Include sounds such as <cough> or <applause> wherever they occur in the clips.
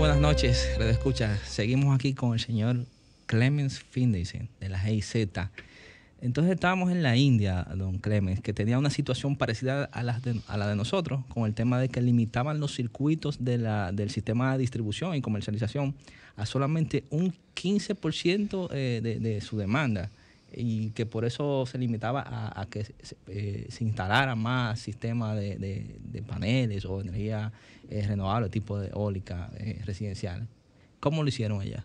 buenas noches, Radio Escucha. Seguimos aquí con el señor Clemens Findesen de la GIZ. Entonces estábamos en la India, don Clemens, que tenía una situación parecida a, a la de nosotros, con el tema de que limitaban los circuitos de del sistema de distribución y comercialización a solamente un 15% eh, de su demanda y que por eso se limitaba a, que eh, se, instalara más sistema de, de, paneles o energía eh, renovable, tipo de eólica eh, residencial. ¿Cómo lo hicieron allá?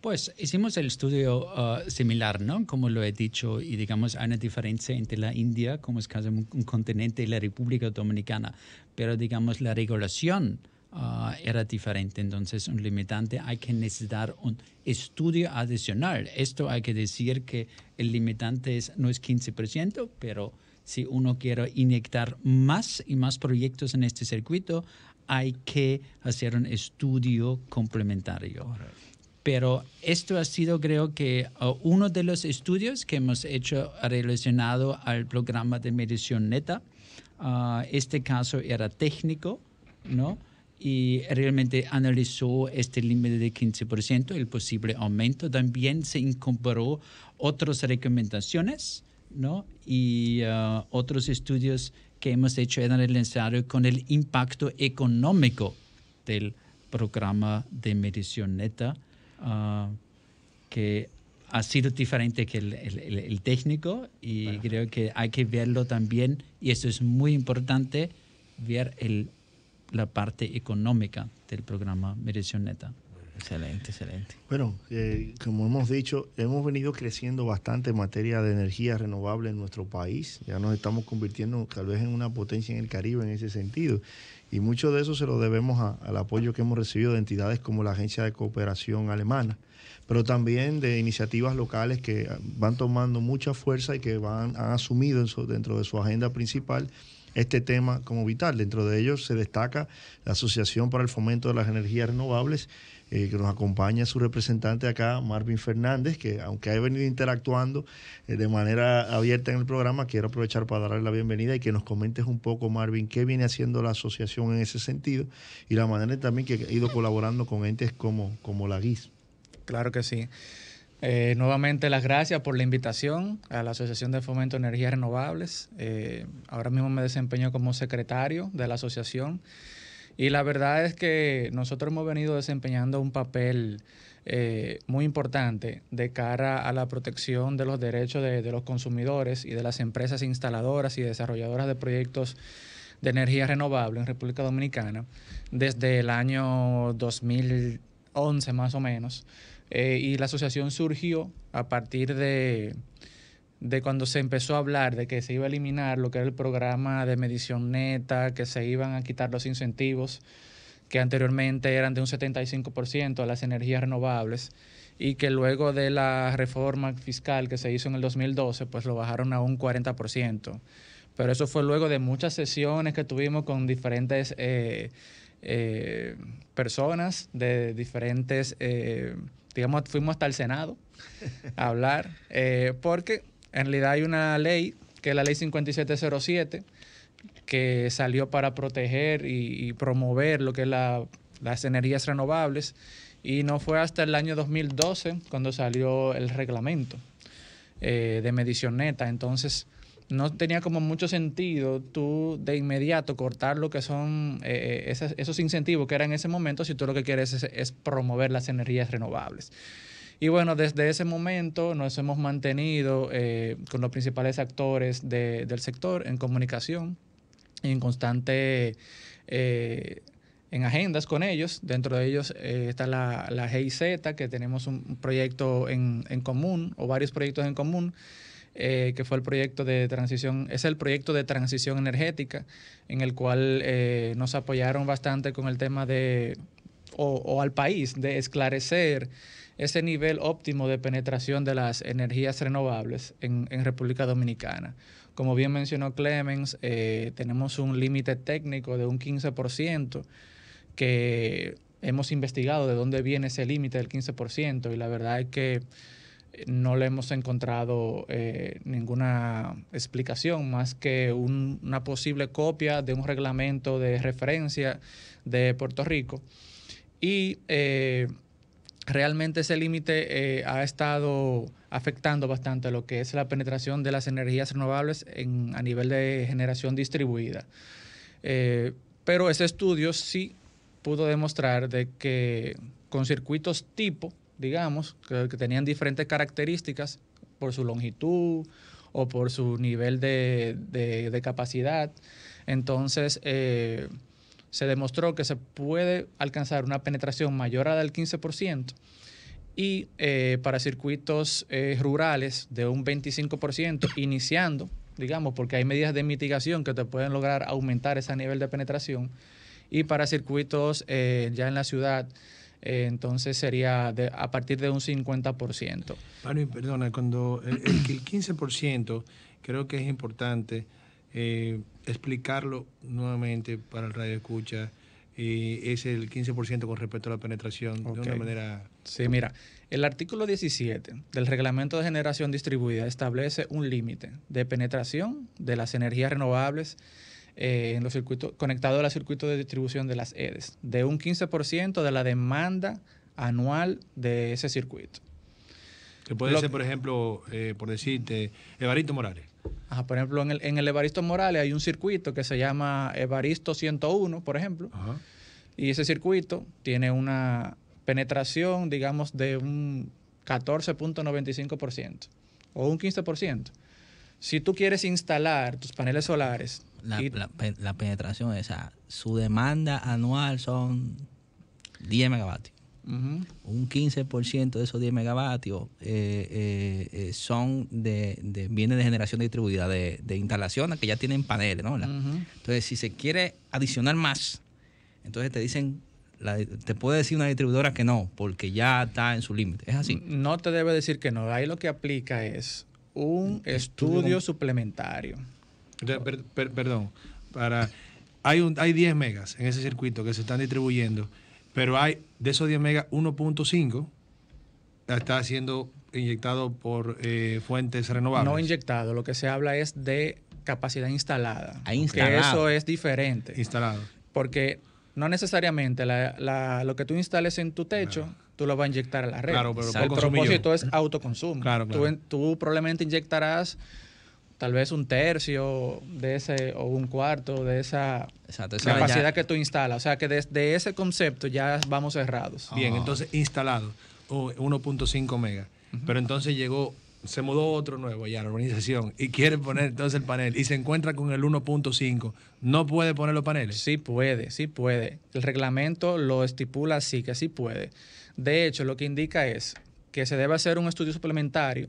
Pues hicimos el estudio ah, similar, ¿no? Como lo he dicho, y digamos, hay una diferencia entre la India, como es casi un, un continente, y la República Dominicana, pero digamos, la regulación Ah, era diferente. Entonces, un limitante hay que necesitar un estudio adicional. Esto hay que decir que el limitante es, no es 15%, pero si uno quiere inyectar más y más proyectos en este circuito, hay que hacer un estudio complementario. Pero esto ha sido, creo que, uh, uno de los estudios que hemos hecho relacionado al programa de medición neta. Ah, este caso era técnico, ¿no? y realmente analizó este límite de 15%, el posible aumento. También se incorporó otras recomendaciones y ah, otros estudios que hemos hecho en el ensayo con el impacto económico del programa de medición neta, ah, que ha sido diferente que el, técnico y creo que hay que verlo también, y eso es muy importante, ver el la parte económica del programa Mirección Neta. Excelente, excelente. Bueno, eh, como hemos dicho, hemos venido creciendo bastante en materia de energía renovable en nuestro país. Ya nos estamos convirtiendo tal vez en una potencia en el Caribe en ese sentido. Y mucho de eso se lo debemos al apoyo que hemos recibido de entidades como la Agencia de Cooperación Alemana, pero también de iniciativas locales que van tomando mucha fuerza y que van, han asumido eso dentro de su agenda principal este tema como vital. Dentro de ellos se destaca la Asociación para el Fomento de las Energías Renovables, eh, que nos acompaña su representante acá, Marvin Fernández, que aunque ha venido interactuando eh, de manera abierta en el programa, quiero aprovechar para darle la bienvenida y que nos comentes un poco, Marvin, qué viene haciendo la asociación en ese sentido y la manera también que ha ido colaborando con entes como, como la GIS. Claro que sí. Eh, nuevamente las gracias por la invitación a la Asociación de Fomento de Energías Renovables. Eh, ahora mismo me desempeño como secretario de la asociación y la verdad es que nosotros hemos venido desempeñando un papel eh, muy importante de cara a la protección de los derechos de, los consumidores y de las empresas instaladoras y desarrolladoras de proyectos de energía renovable en República Dominicana desde el año 2000. 11 más o menos. Eh, y la asociación surgió a partir de, de cuando se empezó a hablar de que se iba a eliminar lo que era el programa de medición neta, que se iban a quitar los incentivos que anteriormente eran de un 75% a las energías renovables y que luego de la reforma fiscal que se hizo en el 2012, pues lo bajaron a un 40%. Pero eso fue luego de muchas sesiones que tuvimos con diferentes eh, eh, personas de diferentes, eh, digamos, fuimos hasta el Senado a <laughs> hablar, eh, porque en realidad hay una ley, que es la ley 5707, que salió para proteger y, promover lo que es las energías renovables, y no fue hasta el año 2012 cuando salió el reglamento de medición neta. Entonces, no tenía como mucho sentido tú de inmediato cortar lo que son eh, eh, esos incentivos que eran en ese momento si tú lo que quieres es, promover las energías renovables. Y bueno, desde ese momento nos hemos mantenido eh, con los principales actores del sector en comunicación y en constante... en agendas con ellos. Dentro de ellos está la, la GIZ, que tenemos un proyecto en, en, común o varios proyectos en común eh, que fue el proyecto de transición, es el proyecto de transición energética, en el cual eh, nos apoyaron bastante con el tema de, o, al país, de esclarecer ese nivel óptimo de penetración de las energías renovables en, República Dominicana. Como bien mencionó Clemens, eh, tenemos un límite técnico de un 15% que hemos investigado de dónde viene ese límite del 15% y la verdad es que no le hemos encontrado eh, ninguna explicación más que una posible copia de un reglamento de referencia de Puerto Rico. Y eh, realmente ese límite eh, ha estado afectando bastante lo que es la penetración de las energías renovables en, a nivel de generación distribuida. pero ese estudio sí pudo demostrar de que con circuitos tipo digamos, que, tenían diferentes características por su longitud o por su nivel de, capacidad. Entonces, eh, se demostró que se puede alcanzar una penetración mayor a del 15% y eh, para circuitos eh, rurales de un 25% iniciando, digamos, porque hay medidas de mitigación que te pueden lograr aumentar ese nivel de penetración y para circuitos ya en la ciudad eh, entonces sería de, a partir de un 50%. Bueno, perdona, cuando el, 15% creo que es importante eh, explicarlo nuevamente para el radio escucha. Y es el 15% con respecto a la penetración de una manera... Sí, mira, el artículo 17 del Reglamento de Generación Distribuida establece un límite de penetración de las energías renovables eh, en los circuitos, conectado a los circuitos de distribución de las EDES, de un 15% de la demanda anual de ese circuito. Que puede ser, por ejemplo, eh, por decirte, Evaristo Morales. por ejemplo, en el, en Evaristo Morales hay un circuito que se llama Evaristo 101, por ejemplo. Y ese circuito tiene una penetración, digamos, de un 14.95% o un 15%. Si tú quieres instalar tus paneles solares la, penetración, esa su demanda anual son 10 megavatios. Un 15% de esos 10 megavatios eh, eh, eh, son de, de, vienen de generación distribuida, de, de, instalaciones que ya tienen paneles, Entonces, si se quiere adicionar más, entonces te dicen, te puede decir una distribuidora que no, porque ya está en su límite. Es así. No te debe decir que no. Ahí lo que aplica es un estudio suplementario perdón, para, hay, un, hay 10 megas en ese circuito que se están distribuyendo, pero hay de esos 10 megas 1.5 está siendo inyectado por eh, fuentes renovables. No inyectado, lo que se habla es de capacidad instalada. Que ah, eso es diferente. Instalado. Porque no necesariamente lo que tú instales en tu techo, tú lo vas a inyectar a la red. Claro, pero el propósito es autoconsumo. tú probablemente inyectarás tal vez un tercio de ese o un cuarto de esa capacidad que tú instalas. O sea que desde ese concepto ya vamos cerrados. Bien, entonces instalado o 1.5 mega. Pero entonces llegó, se mudó otro nuevo ya a la organización y quiere poner entonces el panel y se encuentra con el 1.5. ¿No puede poner los paneles? Sí puede, sí puede. El reglamento lo estipula así, que sí puede. De hecho, lo que indica es que se debe hacer un estudio suplementario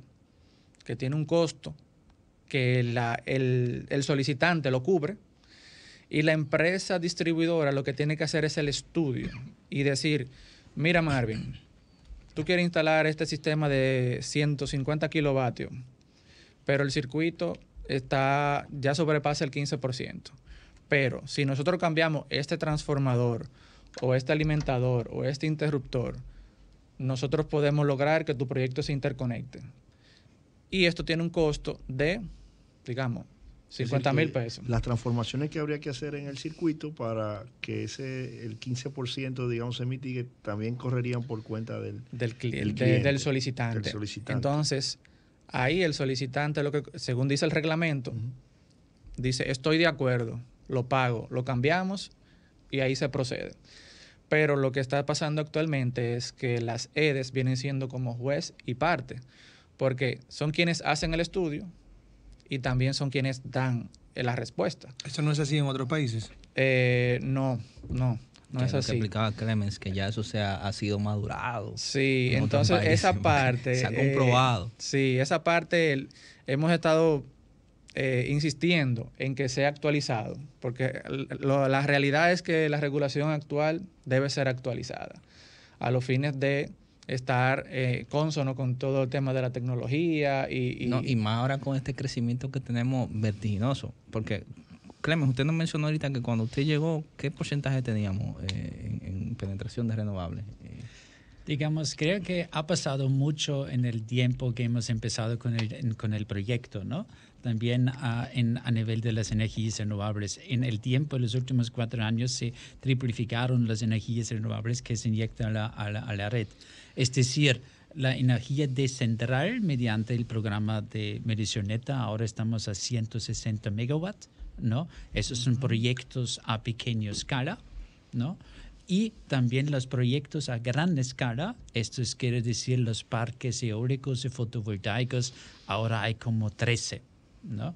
que tiene un costo que el, solicitante lo cubre y la empresa distribuidora lo que tiene que hacer es el estudio y decir, mira Marvin, tú quieres instalar este sistema de 150 kilovatios, pero el circuito está ya sobrepasa el 15%. Pero si nosotros cambiamos este transformador o este alimentador o este interruptor, nosotros podemos lograr que tu proyecto se interconecte. Y esto tiene un costo de digamos, 50 mil pesos. Las transformaciones que habría que hacer en el circuito para que ese el 15%, digamos, se mitigue, también correrían por cuenta del, del, cliente, del solicitante. Entonces, ahí el solicitante, lo que según dice el reglamento, dice, estoy de acuerdo, lo pago, lo cambiamos y ahí se procede. Pero lo que está pasando actualmente es que las EDES vienen siendo como juez y parte, porque son quienes hacen el estudio, y también son quienes dan eh, la respuesta. Eso no es así en otros países? Eh, no, no. No es así. Que explicaba Clemens, que ya eso ha, sido madurado. Sí, entonces esa parte... <laughs> Se ha eh, comprobado. sí, esa parte hemos estado insistiendo en que sea actualizado, porque la realidad es que la regulación actual debe ser actualizada a los fines de estar eh, consono con todo el tema de la tecnología y... Y, más ahora con este crecimiento que tenemos vertiginoso, porque Clemens, usted nos mencionó ahorita que cuando usted llegó, ¿qué porcentaje teníamos eh, en, penetración de renovables? Eh, Digamos, creo que ha pasado mucho en el tiempo que hemos empezado con el, con el proyecto, ¿no? también a, nivel de las energías renovables. En el tiempo, de los últimos cuatro años, se triplificaron las energías renovables que se inyectan a, la, red. Es decir, la energía descentral mediante el programa de Medicioneta, ahora estamos a 160 megawatts, ¿no? Esos son proyectos a pequeña escala, ¿no? y también los proyectos a gran escala, esto quiere decir los parques eólicos y fotovoltaicos, ahora hay como 13. ¿no?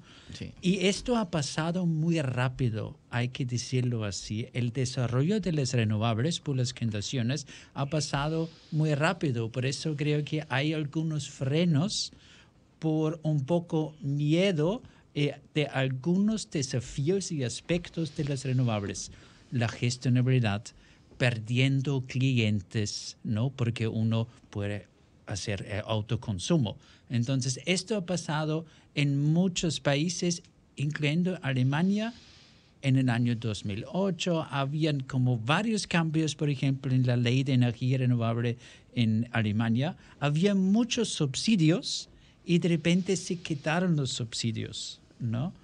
Y esto ha pasado muy rápido, hay que decirlo así. El desarrollo de las renovables por las generaciones ha pasado muy rápido, por eso creo que hay algunos frenos por un poco miedo eh, de algunos desafíos y aspectos de las renovables. La gestionabilidad, perdiendo clientes, ¿no? Porque uno puede hacer eh, autoconsumo. Entonces, esto ha pasado en muchos países, incluyendo Alemania. En el año 2008 habían como varios cambios, por ejemplo, en la ley de energía renovable en Alemania. Había muchos subsidios y de repente se quitaron los subsidios, ¿no?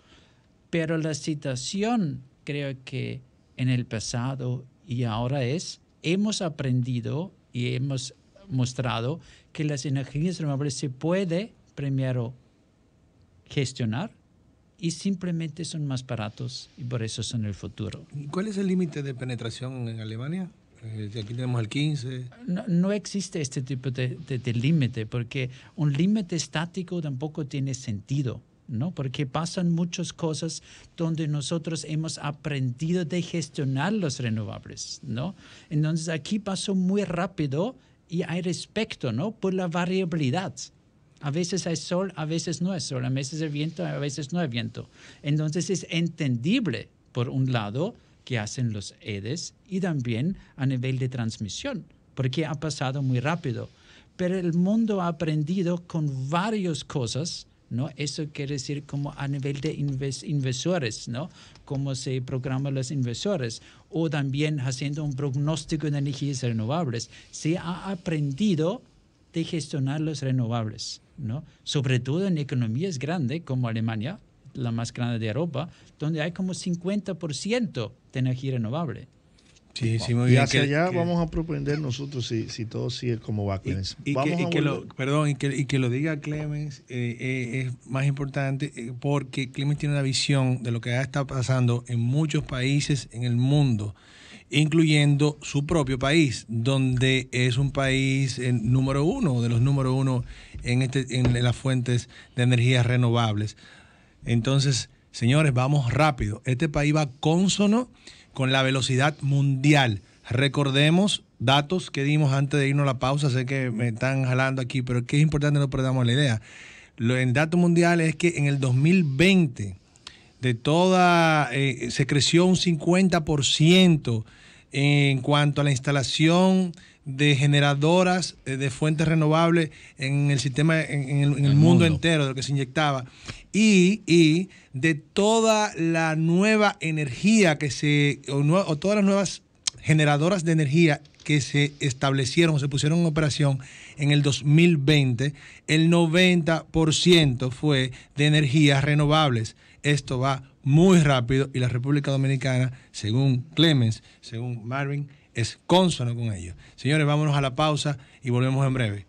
Pero la situación creo que en el pasado y ahora es, hemos aprendido y hemos mostrado que las energías renovables se puede primero gestionar y simplemente son más baratos y por eso son el futuro. ¿Cuál es el límite de penetración en Alemania? Eh, aquí tenemos el 15. No, existe este tipo de, de límite porque un límite estático tampoco tiene sentido. ¿no? Porque pasan muchas cosas donde nosotros hemos aprendido de gestionar los renovables, ¿no? Entonces aquí pasó muy rápido y hay respeto, ¿no? Por la variabilidad. A veces hay sol, a veces no hay sol, a veces hay viento, a veces no hay viento. Entonces es entendible, por un lado, que hacen los EDES y también a nivel de transmisión, porque ha pasado muy rápido. Pero el mundo ha aprendido con varias cosas ¿no? Eso quiere decir como a nivel de inversores, ¿no? Cómo se programan los inversores o también haciendo un pronóstico de energías renovables. Se ha aprendido de gestionar los renovables, Sobre todo en economías grandes como Alemania, la más grande de Europa, donde hay como 50% de energía renovable y hacia allá vamos a proponer nosotros si, si todo sigue como va, Clemens. Y, que, lo, perdón, y que, lo diga Clemens eh, eh, es más importante eh, porque Clemens tiene una visión de lo que está pasando en muchos países en el mundo, incluyendo su propio país, donde es un país número uno, de los número uno en, este, en las fuentes de energías renovables. Entonces, señores, vamos rápido. Este país va consono con la velocidad mundial. Recordemos datos que dimos antes de irnos a la pausa, sé que me están jalando aquí, pero que es importante no perdamos la idea. Lo, el dato mundial es que en el 2020 de toda, eh, se creció un 50% en cuanto a la instalación de generadoras eh, de fuentes renovables en el sistema, en, el, mundo, mundo, entero, de lo que se inyectaba y, y de toda la nueva energía que se, o, todas las nuevas generadoras de energía que se establecieron, se pusieron en operación en el 2020, el 90% fue de energías renovables. Esto va muy rápido y la República Dominicana, según Clemens, según Marvin, es consono con ello. Señores, vámonos a la pausa y volvemos en breve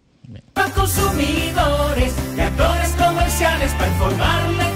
comerciales para informarles